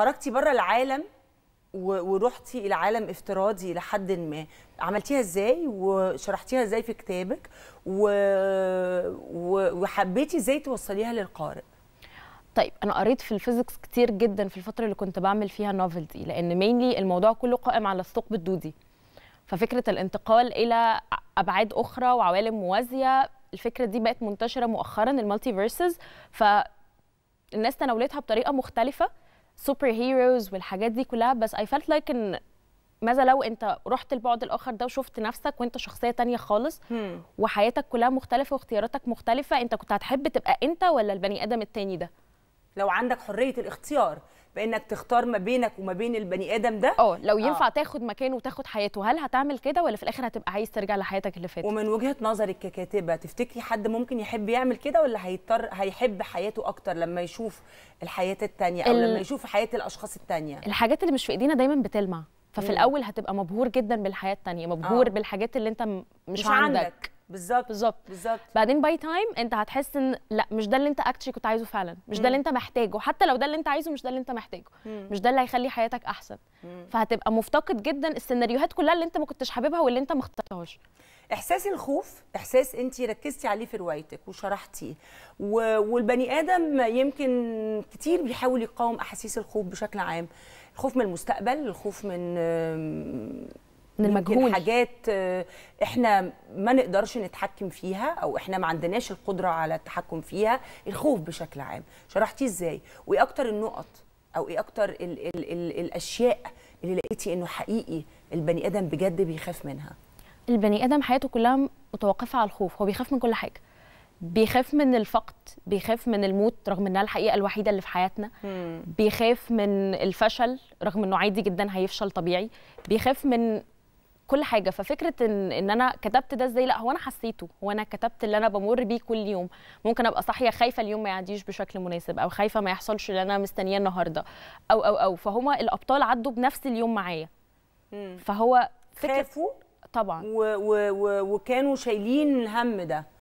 خرجتي بره العالم ورحتي الى عالم افتراضي لحد ما عملتيها ازاي وشرحتيها ازاي في كتابك و... و... وحبيتي ازاي توصليها للقارئ طيب انا قريت في الفيزيكس كتير جدا في الفتره اللي كنت بعمل فيها نوفل دي لان مينلي الموضوع كله قائم على الثقب الدودي ففكره الانتقال الى ابعاد اخرى وعوالم موازيه الفكره دي بقت منتشره مؤخرا المالتي فيرسز ف الناس تناولتها بطريقه مختلفه سوبر هيروز والحاجات دي كلها بس اي فيلت لايك ان ماذا لو انت رحت البعد الاخر ده وشفت نفسك وانت شخصيه تانية خالص وحياتك كلها مختلفه واختياراتك مختلفه انت كنت هتحب تبقى انت ولا البني ادم التاني ده لو عندك حريه الاختيار بانك تختار ما بينك وما بين البني ادم ده اه لو آه. ينفع آه. تاخد مكانه وتاخد حياته هل هتعمل كده ولا في الاخر هتبقى عايز ترجع لحياتك اللي فاتت ومن وجهه نظرك ككاتبه تفتكري حد ممكن يحب يعمل كده ولا هيضطر هيحب حياته اكتر لما يشوف الحياه التانية او ال... لما يشوف حياه الاشخاص التانية الحاجات اللي مش في ايدينا دايما بتلمع ففي مم. الاول هتبقى مبهور جدا بالحياه التانية مبهور آه. بالحاجات اللي انت مش, مش عندك, عندك. بالظبط بالظبط بالظبط بعدين باي تايم انت هتحس ان لا مش ده اللي انت اكتشلي كنت عايزه فعلا مش ده اللي انت محتاجه حتى لو ده اللي انت عايزه مش ده اللي انت محتاجه مم. مش ده اللي هيخلي حياتك احسن مم. فهتبقى مفتقد جدا السيناريوهات كلها اللي انت ما كنتش حاببها واللي انت ما اخترتهاش احساس الخوف احساس انت ركزتي عليه في روايتك وشرحتيه و... والبني ادم يمكن كتير بيحاول يقاوم احاسيس الخوف بشكل عام الخوف من المستقبل الخوف من من المجهول حاجات آه، احنا ما نقدرش نتحكم فيها او احنا ما عندناش القدره على التحكم فيها الخوف بشكل عام شرحتيه ازاي وايه اكتر النقط او ايه اكتر الـ الـ الـ الاشياء اللي لقيتي انه حقيقي البني ادم بجد بيخاف منها البني ادم حياته كلها متوقفه على الخوف هو بيخاف من كل حاجه بيخاف من الفقد بيخاف من الموت رغم انها الحقيقه الوحيده اللي في حياتنا مم. بيخاف من الفشل رغم انه عادي جدا هيفشل طبيعي بيخاف من كل حاجه ففكره ان ان انا كتبت ده ازاي لا هو انا حسيته هو انا كتبت اللي انا بمر بيه كل يوم ممكن ابقى صاحيه خايفه اليوم ما يعديش بشكل مناسب او خايفه ما يحصلش اللي انا مستنياه النهارده او او او فهما الابطال عدوا بنفس اليوم معايا فهو فكرة خافوا طبعا و و و وكانوا شايلين الهم ده